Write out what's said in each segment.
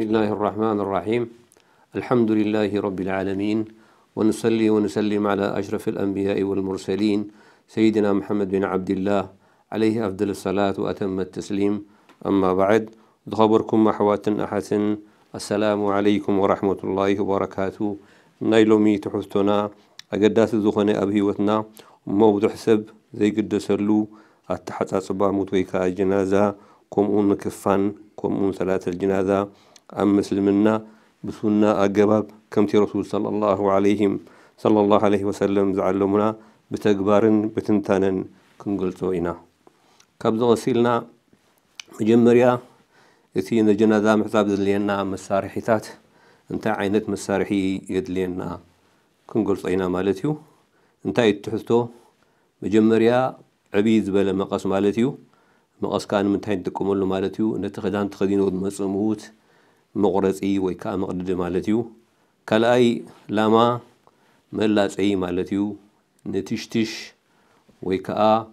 بسم الله الرحمن الرحيم الحمد لله رب العالمين ونصلي ونسلم على أشرف الأنبياء والمرسلين سيدنا محمد بن عبد الله عليه أفضل الصلاة وأتم التسليم أما بعد دخبركم محوات أحسن السلام عليكم ورحمة الله وبركاته ميت تحفتنا أقداس الزخنة أبهيوتنا موضوع حسب زي قدسلو التحت أصبع موتويكا الجنازة أون كفان أون صلاة الجنازة أم مسلمنا بسنة أجباب كمتي رسول صلى الله عليه صلى الله عليه وسلم زعلمنا بتكبار بتنتان كنقلتو إنا كابد غسيلنا مجمريا إتي ذا محتاب دلينا مسارحيتات انتا عينت مسارحي يدلينا كنقلتو إنا مالتيو انتا يتحثتو مجمريا عبيد بلا مقاس مالتيو مقاس كان من تحت تقوم له مالتيو نتخدان تخدين ود مسموت مغرصي ويكا مقدد مالتيو كالأي لاما ملاصي مالتيو نتشتش ويكا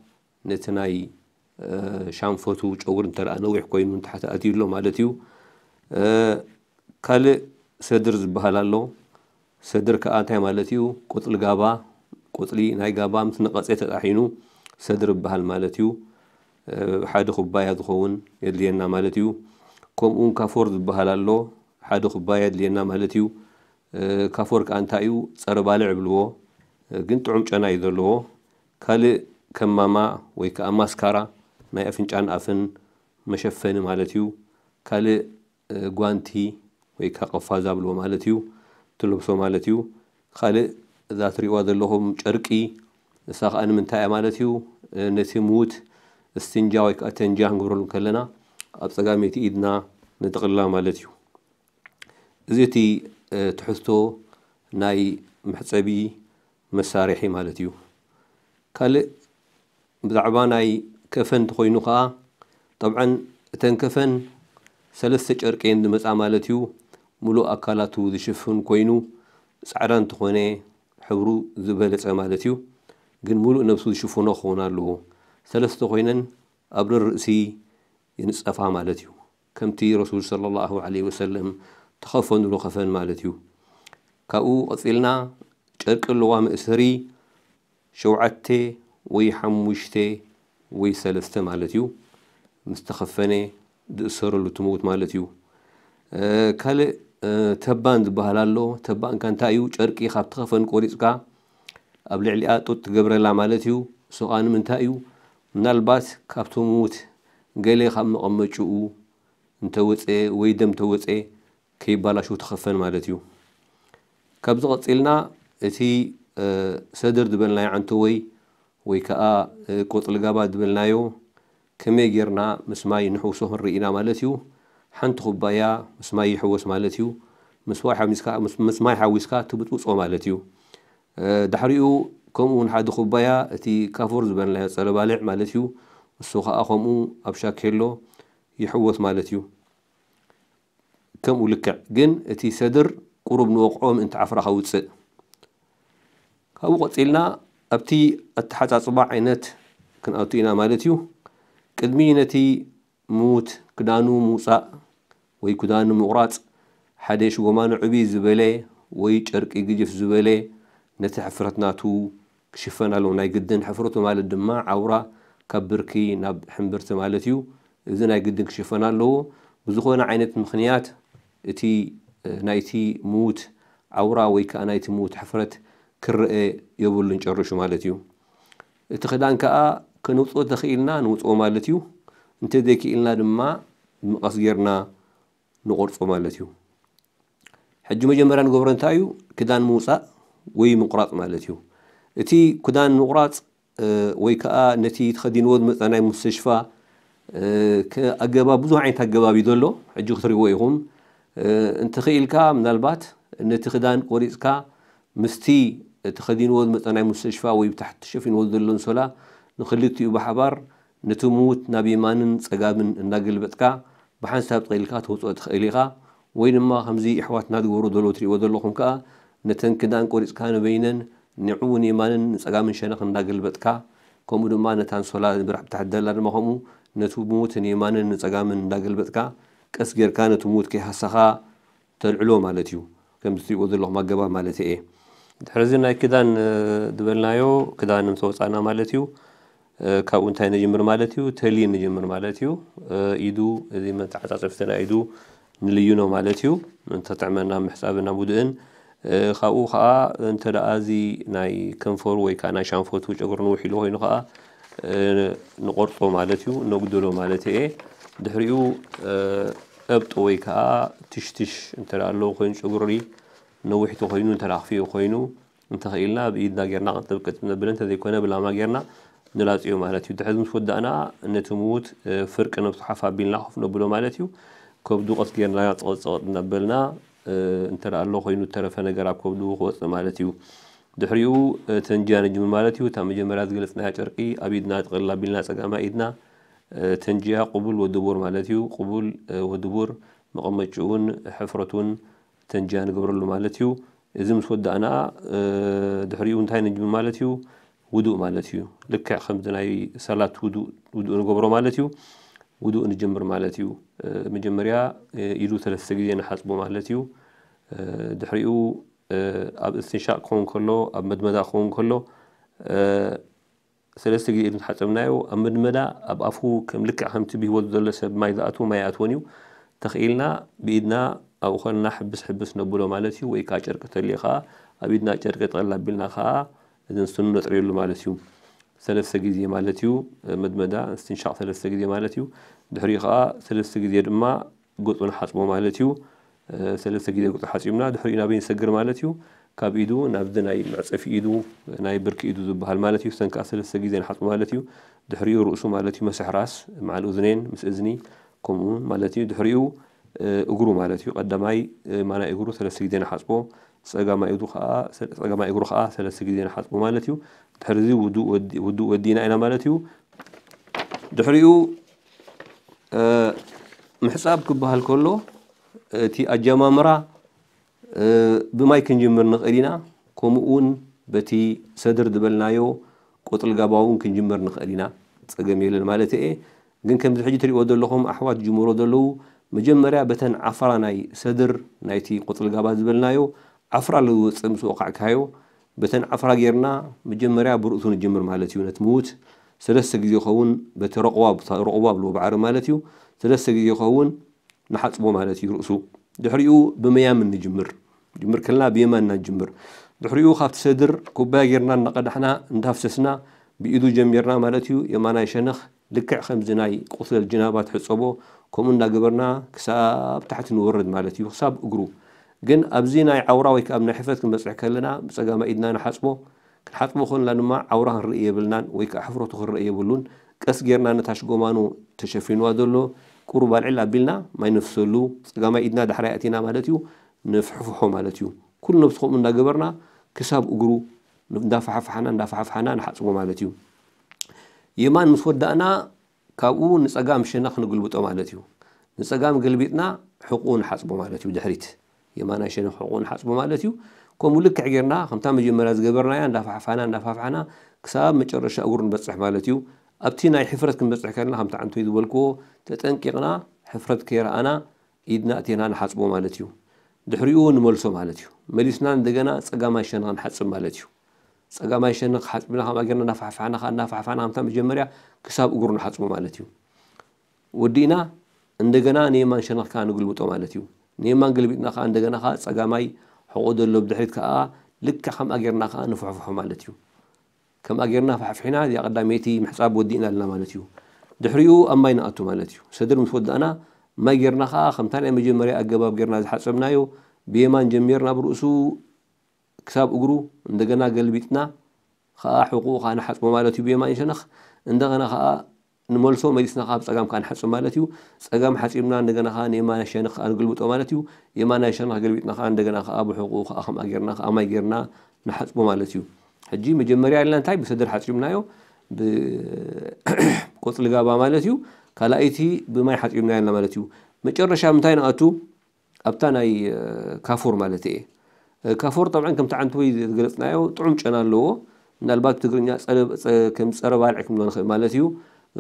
نتناي شانفوتو ጨጉር እንተረአ ነዊሕ ኮይኑ ንታሕቲ ኣትዩሎ ማለት እዩ ካልእ ሰድር ዝበሃል ኣሎ ሰድር ከዓ እንታይ ማለት እዩ ቆፅሊ ጋባ ቆፅሊ ናይ ጋባ ምስ ነቐፀ ተጣሒኑ ሰድር ይበሃል ማለት እዩ ሓደ ኩባያ ዝኸውን የድልየና ማለት እዩ ከምኡውን ካፎር ዝበሃል ኣሎ ሓደ ክባያ ድልየና ማለት እዩ ካፎር ከዓ እንታይ እዩ ፀረባልዕ ብልዎ ግን ጥዑም ጨና እዩ ዘለዎ ካልእ ከም ማማ ወይ ከዓ ማስካራ ናይ ኣፍንጫን ኣፍን መሸፈኒ ማለት እዩ ካልእ ጓንቲ ወይ ከዓ ቀፋዛ ብልዎ ማለት እዩ ትልብሶ ማለት እዩ ካልእ እዛ ትሪእዋ ዘለኹም ጨርቂ እሳ ከዓ ንምንታይ እያ ማለት እዩ ነቲ ምዉት እስትንጃ ወይ ከዓ ተንጃ ክንገብረሉ ከለና ኣብ ፀጋሜቲ ኢድና ንጠቕልላ ማለት እዩ እዚ እቲ ትሕዝቶ ናይ መሕፀቢ መሳርሒ ማለት እዩ ካልእ ብዛዕባ ናይ ከፈን እንተኮይኑ ከዓ ጠብዓን እተን ከፈን ሰለስተ ጨርቄን ዝመፃ ማለት እዩ ሙሉእ ኣካላቱ ዝሽፍን ኮይኑ ፃዕዳ እንተኾነ ሕብሩ ዝበለፀ ማለት እዩ ግን ሙሉእ ነብሱ ዝሽፍኖ ክኸውን ኣለዎ ሰለስተ ኮይነን ኣብ ርእሲ ይንፀፋ ማለት እዩ كمتي رسول صلى الله عليه وسلم تخفن له خفن مالتيو كأو قتلنا شرك اللوام إسري شوعتي ويحموشتي ويسلسته مالتيو مستخفنه دسر له تموت مالتيو أه كالي أه تبان تبهل الله تبان كان تايو شركي خاب تخفن كوريسكا أبلع لي تقبر لا مالتيو سؤال من تايو ምናልባት ካብቶም ሙት ገለ ካብ መቐመጭኡ እንተወፀ ወይ ደም ተወፀ ከይባላሹ ተኸፈን ማለት እዩ ካብዚ ቀፂልና እቲ ሰድር ዝበልናዮ ዓንተ ወይ ወይ ከዓ ቆፅሊ ጋባ ዝበልናዮ ከመይ ጌርና ምስ ማይ ንሕውሶ ክንርኢና ማለት እዩ ሓንቲ ኩባያ ምስ ማይ ይሕወስ ማለት እዩ ምስ ማይ ሓዊስካ ትብፅብፆ ማለት እዩ ድሕሪኡ ከምኡ እውን ሓደ ኩባያ እቲ ካፎር ዝበልናዮ ፀለባልዕ ማለት እዩ እሱ ከዓ ከምኡ ኣብ ሻኬሎ يحوث مالتيو كم ولكع جن اتي سدر قرب نوقعهم انت عفرا خوت سد كابو ابتي التحت صباع عينات كن اوتينا مالتيو يو كدمينتي موت كدانو موسى وي كدانو مقرات حدش ومان عبي زبلي وي شرك يجف زبلي نتي حفرتنا تو كشفنا لو ناي قدن حفرتو مال الدماء عورا كبركي ناب حمبرت مالتيو እዚ ናይ ግድን ክሽፈን ኣለዎ ብዝኾነ ዓይነት ምክንያት እቲ ናይቲ ምዉት ኣውራ ወይ ከዓ ናይቲ ምዉት ሕፍረት ክርአ የብሉን ጨርሹ ማለት እዩ እቲ ክዳን ከዓ ክንውፅኦ ተኽኢልና ንውፅኦ ማለት እዩ እንተዘይክኢልና ድማ ምቐስ ጌርና ንቆርፆ ማለት እዩ ሕጂ መጀመርያ ንገብሮ እንታይ እዩ ክዳን ምውፃእ ወይ ምቁራፅ ማለት እዩ እቲ ክዳን ምቁራፅ ወይ ከዓ ነቲ ተኸዲንዎ ዝመፀ ናይ ምስተሽፋ ኣገባብ ብዙሕ ዓይነት ኣገባቢ ዘሎ ሕጂ ክትሪእዎ ኢኹም እንትኽኢልካ ምናልባት ነቲ ክዳን ቆሪፅካ ምስቲ ተኸዲንዎ ዝመፀ ናይ ሙስተሽፋ ወይ ብታሕቲ ተሸፊንዎ ዘሎ ንሶላ ንክልቲኡ ብሓባር ነቲ ምዉት ናብ የማንን ፀጋምን እናገልበጥካ ብሓንሳብ ጥቂልካ ተውፅኦ ትኽእል ኢኻ ወይ ድማ ከምዚ ኣሕዋትና ዝገብሮ ዘለዎ ትሪእዎ ዘለኹም ከዓ ነተን ክዳን ቆሪፅካ ንበይነን ንዕውን የማንን ንፀጋምን ሸነኽ እናገልበጥካ ከምኡ ድማ ነታ ንሶላ ብራሕ ብታሕት ደላ ድማ ከምኡ ነቲ ሞትን የማንን ንፀጋምን እንዳገልበጥካ ቀስ ጌርካ ነቲ ሞት ከይሃሳኻ ተልዕሎ ማለት እዩ ከምዚ ትሪእዎ ዘለኹም ኣገባብ ማለት እየ ድሕርዚ ናይ ክዳን ዝበልናዮ ክዳን ምተወፃእና ማለት እዩ ካብኡ እንታይ ንጅምር ማለት እዩ ተልይ ንጅምር ማለት እዩ ኢዱ እዚ መተዓፃፅፍትና ኢዱ ንልይኖ ማለት እዩ እንተጥዕመና ምሕፃብና ውድእን ካብኡ ከዓ እንተ ደኣ እዚ ናይ ከንፈሩ ወይ ከዓ ናይ ሻንፎቱ ጨጉሪ ንውሕ ኢሉ ኮይኑ ከዓ ንቆርፆ ማለት እዩ ነጉድሎ ማለት እየ ድሕሪኡ እብጦ ወይ ከዓ ትሽትሽ እንተደ ኣለዎ ኮይኑ ጨጉሪ ነዊሕቲ ኮይኑ እንተዳክፍዮ ኮይኑ እንተኽኢልና ብኢድና ጌርና ቅጥብ ቅጥብ ነብለ እንተዘይኮነ ብላማ ጌርና ንላፅዮ ማለት እዩ ድሕዚ ምስ ወዳእና ነቲ ምዉት ፍርቂ ነብሱ ሓፍ ኣቢልና ኮፍ ነብሎ ማለት እዩ ከብዱ ቀስ ጌርና ፀቕፀቕ እናበልና እንተደ ኣሎ ኮይኑ ተረፈ ነገር ኣብ ከብዱ ክወፅእ ማለት እዩ ድሕሪኡ ተንጅያ ንጅምር ማለት እዩ እታ መጀመርያ ዝገለፅናያ ጨርቂ ኣብ ኢድና ጥቕልል ኣቢልና ፀጋማ ኢድና ተንጅያ ቁቡል ወድቡር ማለት እዩ ቁቡል ወድቡር መቐመጭውን ሕፍረቱን ተንጅያ ንገብረሉ ማለት እዩ እዚ ምስ ወዳእና ድሕሪኡ እንታይ ንጅምር ማለት እዩ ውዱእ ማለት እዩ ልክዕ ከምዚ ናይ ሰላት ውዱእ ንገብሮ ማለት እዩ ውዱእ ንጀምር ማለት እዩ መጀመርያ ኢሉ ሰለስተ ግዜ ንሓፅቦ ማለት እዩ ድሕሪኡ ኣብ እስትንሻቅ ክኸውን ከሎ ኣብ መድመዳ ክኸውን ከሎ ሰለስተ ግዜ ንሓፀብናዮ ኣብ መድመዳ ኣብ ኣፉ ከም ልክዕ ከምቲ ብሂወት ዘሎ ሰብ ማይ ዝኣትዎ ማይ ኣትዎን እዩ ተኽኢልና ብኢድና ኣብኡ ኮንና ሕብስ ሕብስ ነብሎ ማለት እዩ ወይ ከዓ ጨርቂ ተልዩ ከዓ ኣብ ኢድና ጨርቂ ጠቕል ኣቢልና ከዓ እዘንስኑ ነፅርየሉ ማለት እዩ ሰለስተ ግዜ ማለት እዩ መድመዳ እስትንሻቅ ሰለስተ ግዜ ማለት እዩ ድሕሪኡ ከዓ ሰለስተ ግዜ ድማ ገፁ ንሓፅቦ ማለት እዩ ሰለስተ ግዜ ቁፅሪ ሓፂሙና ድሕሪኡ ናበይ ንሰግር ማለት እዩ ካብ ኢዱ ናብዚ ናይ መዕፀፊ ኢዱ ናይ ብርኪ ኢዱ ዝበሃል ማለት እዩ ሰን ከዓ ሰለስተ ግዜ ንሓፅሙ ማለት እዩ ድሕሪኡ ርእሱ ማለት እዩ መስሕ ራስ መዓል እዝነን ምስ እዝኒ ከምኡውን ማለት እዩ ድሕሪኡ እግሩ ማለት እዩ ቀዳማይ ማናይ እግሩ ሰለስተ ግዜ ንሓፅቦ ፀጋማይ እግሩ ከዓ ሰለስተ ግዜ ንሓፅቦ ማለት እዩ ድሕሪዚ ውዱእ ወዲና ኢና ማለት እዩ ድሕሪኡ ምሕፃብ ክበሃል ከሎ እቲ ኣጀማምራ ብማይ ክንጅምር ንኽእል ኢና ከምኡ ውን በቲ ሰድር ዝበልናዮ ቆጥል ጋባ እውን ክንጅምር ንኽእል ኢና ፀገም የለን ማለት እየ ግን ከምዚ ሕጂ ትሪእዎ ዘለኹም ኣሕዋት ጅምሮ ዘለዉ መጀመርያ በተን ዓፍራ ናይ ሰድር ናይቲ ቆፅል ጋባ ዝበልናዮ ዓፍራ ዝወፅእ ምስ ወቃዕካዮ በተን ዓፍራ ጌርና መጀመርያ ብርእቱ ንጅምር ማለት እዩ ነቲ ምዉት ሰለስተ ግዜ ይኸውን በቲ ረቑባ ብልዎ በዓሪ ማለት እዩ ሰለስተ ግዜ ይኸውን نحاس بوم على تي رؤسو دحريو بميام النجمر جمر كلنا بيما النجمر دحريو خاف صدر كوباجرنا نقد احنا ندفسسنا بيدو جميرنا مالتيو يمانا شنخ لكع زناي قتل الجنابات حصبو كومنا نقبرنا كساب تحت نورد مالتيو كساب اقرو جن ابزينا عورا ويك ابن حفظ كن بسعك لنا بسعك ما ايدنا نحاسبو كن حاسبو خون لنا ما عورا هنرئيه بلنان ويك احفرو تخرئيه بلون كس جيرنا ቁሩብ ኣልዕል ኣቢልና ማይ ነፍሰሉ ፀጋማይ ኢድና ዳሕራይ ኣቲና ማለት እዩ ነፍሕፍሖ ማለት እዩ ኩሉ ነብሲ ከምኡ እንዳገበርና ክሳብ እግሩ እንዳፋሓፍሓና እንዳፋሓፍሓና ንሓፅቦ ማለት እዩ የማን ምስ ወዳእና ካብኡ ንፀጋም ሸነኽ ንግልብጦ ማለት እዩ ንፀጋም ገልቢጥና ሕቁ ንሓፅቦ ማለት እዩ ድሕሪት የማናይ ሸነኽ ሕቁ ንሓፅቦ ማለት እዩ ከምኡ ልክዕ ጌርና ከምታ መጀመርያ ዝገበርናያ እንዳፋሕፋና እንዳፋፍሓና ክሳብ መጨረሻ እግሩ ንበፅሕ ማለት እዩ ابتي ناي حفرت كنبزح كرنا هم تعنتو يدولكو تتنقيقنا حفرت كيرانا ايدنا اتينا نحصبو مالتيو دحريو نملسو مالتيو مليسنا ندغنا صقاما شنا نحصب مالتيو صقاما شنا حصبنا هم اجرنا نفحفعنا خا نفحفعنا هم تام جمريا كساب اغور نحصبو مالتيو ودينا ندغنا نيما شنا كان نغلبطو مالتيو نيما نغلبطنا خا ندغنا خا صقاماي حقود اللو بدحريت كا لك هم اجرنا خا نفحفحو مالتيو ከም ኣጌርና ፋሕፍሒና እዚኣ ቀዳመይቲ ምሕፃብ ወዲእና ኣለና ማለት እዩ ድሕሪኡ ኣብ ማይ ንኣቱ ማለት እዩ ሰድር ምስ ወዳእና ማይ ጌርና ከዓ ከምታ ናይ መጀመርያ ኣገባብ ጌርና ዝሓፀብናዮ ብየማን ጀሚርና ብርእሱ ክሳብ እግሩ እንደገና ገልቢጥና ከዓ ሕቁኡ ከዓ ንሓፅሞ ማለት እዩ ብየማን ሸነኽ እንደገና ከዓ ንመልሶ መሊስና ከዓ ብፀጋም ከዓ ንሓፅም ማለት እዩ ፀጋም ሓፂምና እንደገና ከዓ ንየማና ሸነኽ ከዓ ንገልብጦ ማለት እዩ የማና ሸነኽ ገልቢጥና ከዓ እንደገና ከዓ ብሕቁኡ ከዓ ከምኣ ጌርና ከዓ ማይ ጌርና ንሓፅሞ ማለት እዩ ሕጂ መጀመርያ የለና እንታይ ብሰደድ ሓፂምናዮ ብቆፅሊ ጋባ ማለት እዩ ካልኣይቲ ብማይ ሓፂምና የለና ማለት እዩ መጨረሻ ምንታይ ንኣቱ ኣብታ ናይ ካፎር ማለት እየ ካፎር ጠብዓ ከምቲ ዓንቲ ወይ ዝገለፅናዮ ጥዑም ጨና ኣለዎ ምናልባት ትግርኛ ከም ፀረ ባልዒ ክንብሎ ንኽእል ማለት እዩ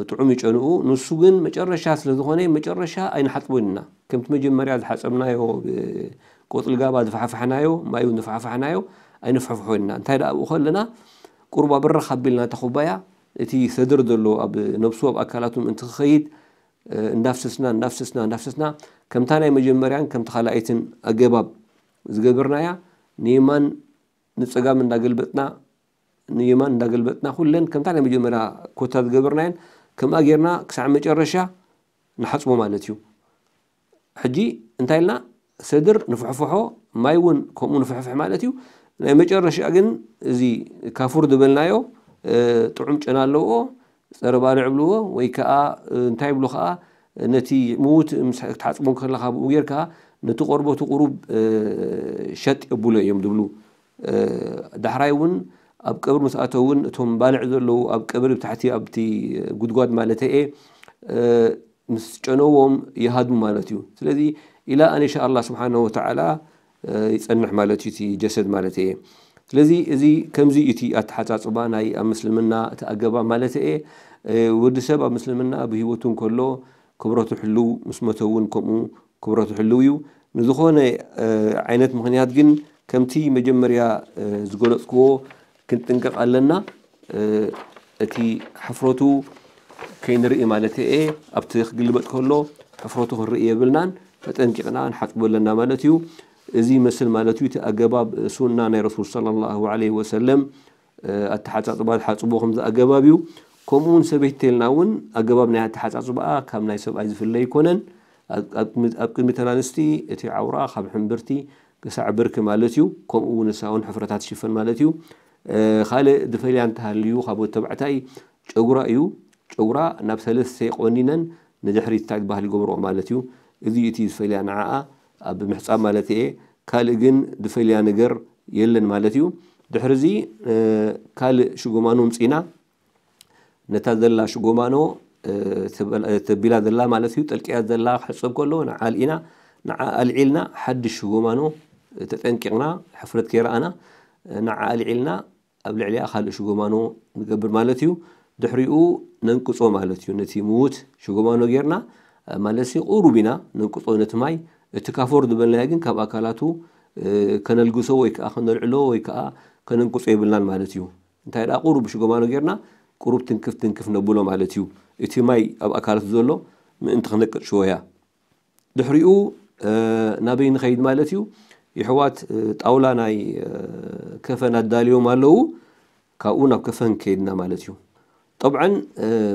ጥዑም ይጨንኡ ንሱ ግን መጨረሻ ስለዝኾነ መጨረሻ ኣይንሓፅቦንና ከምቲ መጀመርያ ዝሓፀምናዮ ቆፅሊ ጋባ ዝፈሓፋሕናዮ ማዩ ዝፈሓፋሕናዮ ኣይንፍሕፍሑ ኢልና እንታይ ደኣ ኣብኡ ከለና ቁርባ ብራ ካቢልና እታ ኩባያ እቲ ሰድር ዘሎ ኣብ ነብሱ ኣብ ኣካላቱ ምእንቲ ክኸይድ እንዳፍሰስና እንዳፍሰስና እንዳፍሰስና ከምታ ናይ መጀመርያን ከምቲ ካልኣይትን ኣገባብ ዝገበርናያ ንየማን ንፀጋም እንዳገልበጥና ንየማን እንዳገልበጥና ኩለን ከምታ ናይ መጀመርያ ኮታ ዝገበርናየን ከምኣ ጌርና ክሳዕ መጨረሻ ንሓፅቦ ማለት እዩ ሕጂ እንታይ ኢልና ሰድር ንፍሕፍሖ ማይ እውን ከምኡ ንፍሕፍሕ ማለት እዩ ናይ መጨረሻ ግን እዚ ካፉር ዝበልናዮ ጥዑም ጨና ኣለዎኦ ፀረ ባልዕ ብልዎ ወይ ከዓ እንታይ ብሉ ከዓ ነቲ ምዉት ስክትሓፅቦም ክክህለካ ብኡ ጌር ከዓ ነቲ ቆርበቱ ቁሩብ ሸጥ የቡሎ እዮም ዝብሉ ዳሕራይ እውን ኣብ ቀብሪ ምስኣተእውን እቶም ባልዕ ዘለዉ ኣብ ቀብሪ ብታሕቲ ኣብቲ ጉድጓድ ማለትእአ ምስ ጨነዎም የሃዱሙ ማለት እዩ ስለዚ ኢላ ኣነሻ ኣላ ስብሓን ወታዓላ يصنح مالتي تي جسد مالتي ስለዚ እዚ ከምዚ እቲ ኣተሓፃፅባ ናይ ኣብ ምስልምና እቲ ኣገባ ማለት እየ ወዲ ሰብ ኣብ ምስልምና ብሂወቱ እንከሎ ክብረቱ ሕልው ምስ መተው እውን ከምኡ ክብረቱ ሕልው እዩ ንዝኾነ ዓይነት ምክንያት ግን ከምቲ መጀመርያ ዝገለፅክዎ ክንጥንቀቕ ኣለና እቲ ሕፍረቱ ከይንርኢ ማለት እየ ኣብቲ ክግልበጥ ከሎ ሕፍረቱ ክንርኢ የብልናን ተጠንቂቕና ንሓፅበለና ማለት እዩ زي مثل مالتيو تأجباب سنة رسول صلى الله عليه وسلم أتحتاطبها حصبوهم ذا أجبابيو كمون سبيت تلناون أجبابنا أتحتاطبها كم نيسب عز في الله يكونن أقدم تنانستي تي عورا خب حنبرتي كسع برك مالتيو كمون ساون حفرتات شفن مالتيو خاله دفيلان تهليو خبو تبعتاي ጨጉራ እዩ ጨጉራ ናብ ሰለስተ ቆኒነን ንድሕሪት እንታይ ዝበሃል ይገብርኦ ማለት እዩ እዚ እቲ ዝፈልያ ንዓኣ ኣብ ምሕፃብ ማለት እየ ካልእ ግን ዝፈልያ ነገር የለን ማለት እዩ ድሕሪዚ ካልእ ሽጎማኖ ምፅኢና ነታ ዘላ ሽጎማኖ ተቢላ ዘላ ማለት እዩ ጠልቂያ ዘላ ክሕፀብ ከሎ ንዓልኢና ኣልዒልና ሓድሽ ሽጎማኖ ተጠንቂቕና ሕፍረት ከይረኣና ንዓ ኣልዒልና ኣብ ልዕሊኣ ካልእ ሽጎማኖ ንገብር ማለት እዩ ድሕሪኡ ነንቅፆ ማለት እዩ ነቲ ምዉት ሽጎማኖ ጌርና ማለት ሲ ቁሩብ ኢና ነንቅፆ ነቲ ማይ እቲ ካፎር ዝበልና ግን ካብ ኣካላቱ ከነልግሶ ወይ ከዓ ከነልዕሎ ወይ ከዓ ከነንቅፆ የብልናን ማለት እዩ እንታይ ደኣ ቁሩብ ሽጎማኖ ጌርና ቁሩብ ትንክፍ ትንክፍ ነብሎ ማለት እዩ እቲ ማይ ኣብ ኣካላቱ ዘሎ ምእንቲ ክነቅጥ ሽወያ ድሕሪኡ ናበይ ንኸይድ ማለት እዩ ይሕዋት ጣውላ ናይ ከፈን ኣዳልዮም ኣለው ካብኡ ናብ ከፈን ከይድና ማለት እዩ ጠብዓን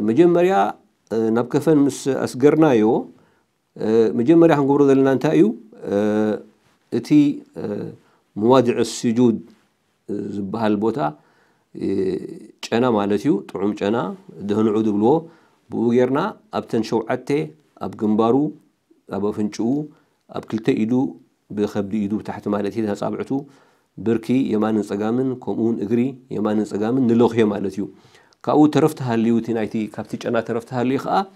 መጀመርያ ናብ ከፈን ምስ ኣስገርናዮ مجمري هنقول ذلنا أنت أيو أتي مواضع السجود بهالبوتا جنا مالتيو طعم جنا دهن عود بلو بوغيرنا أبتن شو عتي أب جنبارو أب فنشو أب كل تأيدو بخبد إيدو تحت مالتي ده صابعتو بركي يمان نسقامن كومون إغري يمان نسقامن نلوخي مالتيو كاو ترفتها اللي وتين أيتي كابتيج أنا ترفتها اللي خاء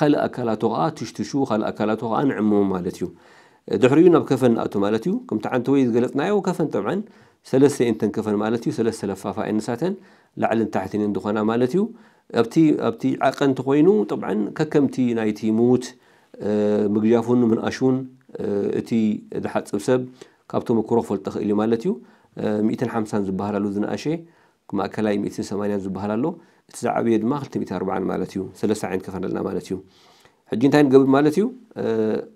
كل ئەکەلاتۆغا تشتش و خەل ئەکەلاتۆغا نعممە مالەتی و دحريون بكفن أتو مالتيو كم تعن توي قلت نايو كفن طبعا سلسة أنت كفن مالتيو سلسة لفافا إنساتن لعل تحتين دخنا مالتيو أبتي أبتي عقن تقوينو طبعا ككمتي نايتي موت مقجافون من أشون أتي دحات سبسب كابتو مكروف والتخيلي مالتيو مئتن حمسان زبهرالو ذن أشي كما أكلاي مئتن سمانيان زبهرالو تزعبيد ما خلت بيت أربعة مالتيو ثلاثة عين كثر لنا مالتيو حجين انتين قبل مالتيو أه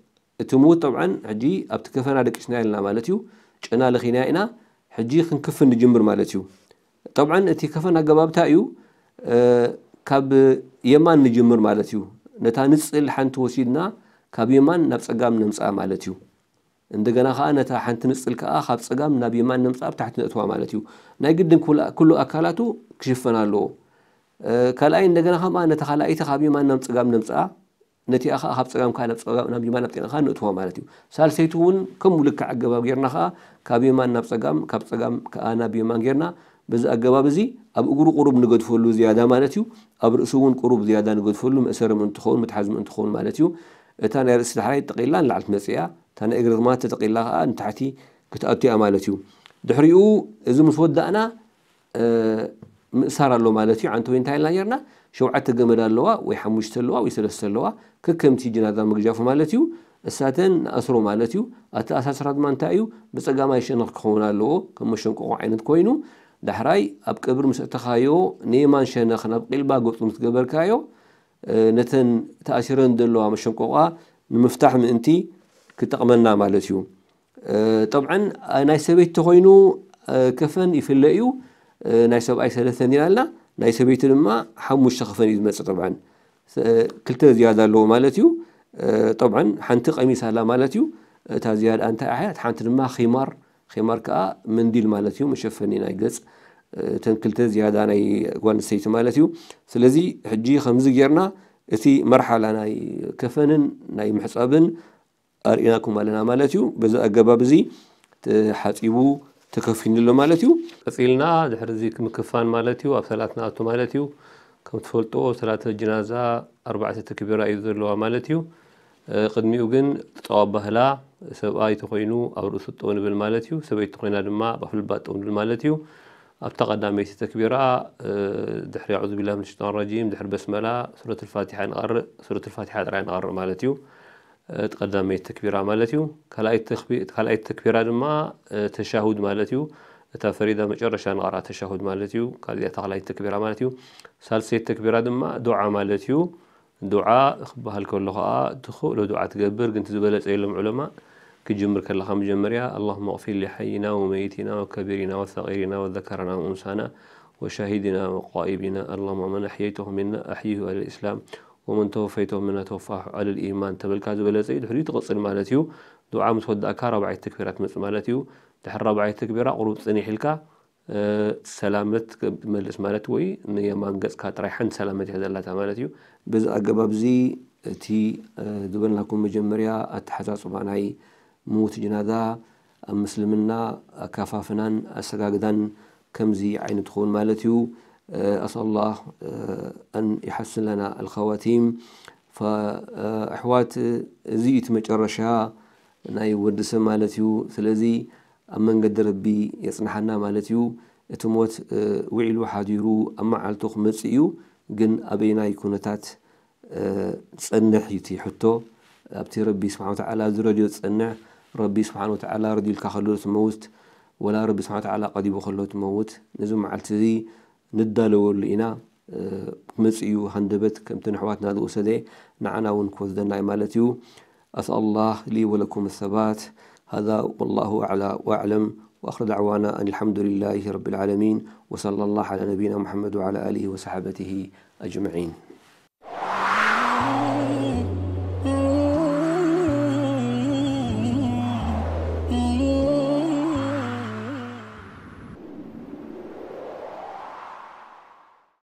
تموت طبعا حجي أبتكفنا لك إشنا لنا مالتيو جنا لخنائنا إنا حجي خنكفن نجمر مالتيو طبعا اتي كفنا قباب تايو أه كاب يمان نجمر مالتيو نتا نسئل حنت وسيدنا كاب يمان نبس أقام نمسا مالتيو እንደገና ከዓ ነታ ሓንቲ ንፅል ከዓ ካብ ፀጋም ናብ የማን ንምፃብ ታሕቲ ነእትዋ ማለት እዩ ናይ ግድን ኩሉ ኣካላቱ ክሽፈን ኣለዎ ካልኣይ እንደገና ከዓ ነቲ ካልኣይቲ ካብ የማን ናብ ፀጋም ነምፅኣ ነቲኣ ከዓ ካብ ፀጋም ካብ ናብ የማን ኣብጢቕካ ንእትዎ ማለት እዩ ሳልሰይቲ እውን ከምኡ ልክዕ ኣገባብ ጌርና ከዓ ካብ የማን ናብ ፀጋም ካብ ፀጋም ከዓ ናብ የማን ጌርና በዚ ኣገባብ እዚ ኣብ እግሩ ቁሩብ ንገድፈሉ ዝያዳ ማለት እዩ ኣብ ርእሱ እውን ቁሩብ ዝያዳ ንገድፈሉ መእሰርም እንትኸውን መትሓዝም እንትኸውን ማለት እዩ እታ ናይ ርእሲ ዳሕራይ ተጠቂላ ንላዕሊ ትመፅያ እታ ናይ እግሪ ድማ ተጠቂላ ከዓ ንታሕቲ ክትኣትያ ማለት እዩ ድሕሪኡ እዚ ምስ ወዳእና ምእሳር ኣሎ ማለት እዩ ዓንቲ ወይ እንታይ ኢልና ጀርና ሸውዓተ ገመድ ኣለዋ ወይ ሓሙሽተ ኣለዋ ወይ ሰለስተ ኣለዋ ክከምቲ ጀናዛ መግጃፉ ማለት እዩ እሳተን ንኣስሮ ማለት እዩ እቲ ኣሳስራ ድማ እንታይ እዩ ብፀጋማይ ሸነኽ ክኸውን ኣለዎ ከም መሸንቆቑ ዓይነት ኮይኑ ዳሕራይ ኣብ ቀብሪ ምስ እተኻዮ ንየማን ሸነኽ ናብ ቂልባ ገፁ ምስ ገበርካዮ ነተን ተኣሲረን ዘለዋ መሸንቆቋ ንምፍታሕ ምእንቲ ክጠቕመና ማለት እዩ ጠብዓን ናይ ሰበይቲ ኮይኑ ከፈን ይፍለ እዩ ناي سبع أي ثلاثة نيل لنا ناي سبع يتر ما حمو الشخص فني المسا طبعا كل ترى زيادة لو مالتيو طبعا حنتق أمي سهلا مالتيو تازيار أنت أحيات حنتر ما خمار خمار كا من ديل مالتيو مشفني ناي جز تن كل ترى زيادة ناي قوان سيت مالتيو سلزي حجي خمس جيرنا إثي مرحلة ناي كفن ناي محسابن أريناكم مالنا مالتيو بزا أجاب بزي تحاتيبو تكفين اللو مالتيو قصيلنا دحر مكفان مالتيو اف ثلاث ناتو مالتيو كم تفلطو ثلاثة جنازة أربعة تكبيرة يذر له مالتيو قدمي وقن تطوى بهلا سبعة يتخينو أو رؤسة تقون بالمالتيو سبعة يتخينا لما بفلبات تقون بالمالتيو أبتقد نامي تكبيرة دحر يعوذ بالله من الشيطان الرجيم دحر بسملا سورة الفاتحة نقر سورة الفاتحة نقر مالتيو تقدامي التكبيرة مالتيو كلاي التكبيرة ما تشاهد مالتيو تفريدة مجرشة نغارة تشاهد مالتيو كالي تقلاي التكبيرة مالتيو سالسي التكبيرة ما دعاء مالتيو دعاء خبها الكل لغاء دخول دعاء تقبر قنت زبالة علم علماء كجمر كالخام جمريا اللهم اغفر لحينا وميتنا وكبيرنا وصغيرنا وذكرنا وانسانا وشهيدنا وقائبنا اللهم من احييته منا احييه على الاسلام ወመን ተወፈይቶ ምን ተወፋሑ አለ ልኢማን ተበልካ ዝበለፀ እዩ ድሕሪኡ ትቕፅል ማለት እዩ ድዓ ምስ ወዳእካ ራብዓይ ትክቢራ ትመፅእ ማለት እዩ ድሕሪ ራብዓይ ትክቢራ ቁሩብ ፅኒሕ ኢልካ ሰላመት መልስ ማለት ወይ ንየማን ገፅካ ጥራይ ሓንቲ ሰላመት እያ ዘላታ ማለት እዩ በዚ ኣገባብ እዚ እቲ ዝበልናኩም መጀመርያ ኣተሓፃፅማ ናይ ምዉት ጅናዛ ኣብ ምስልምና ኣካፋፍናን ኣሰጋግዳን ከምዚ ዓይነት ይኸውን ማለት እዩ آه، أسأل الله آه، أن يحسن لنا الخواتيم فأحوات آه، زيت مجرشا ناي ودس مالتيو ثلاثي أمن قد ربي يصنحنا مالتيو تموت وعلو حاديرو أما عالتوخ مرسيو قن أبينا يكونتات تصنح يتي حتو أبتي ربي سبحانه وتعالى زرجو تصنح ربي سبحانه وتعالى رديل كخلوت موت ولا ربي سبحانه وتعالى قد يبو خلوت موت نزوم عالتذي ንዳለወሉ ኢና مسيو هندبت كم ንኣሕዋትና ዝወሰደ ንዓና نعنا ونكوز እዩ مالتيو أسأل الله لي ولكم الثبات هذا والله أعلى وأعلم وآخر دعوانا أن الحمد لله رب العالمين وصلى الله على نبينا محمد وعلى آله وصحبه أجمعين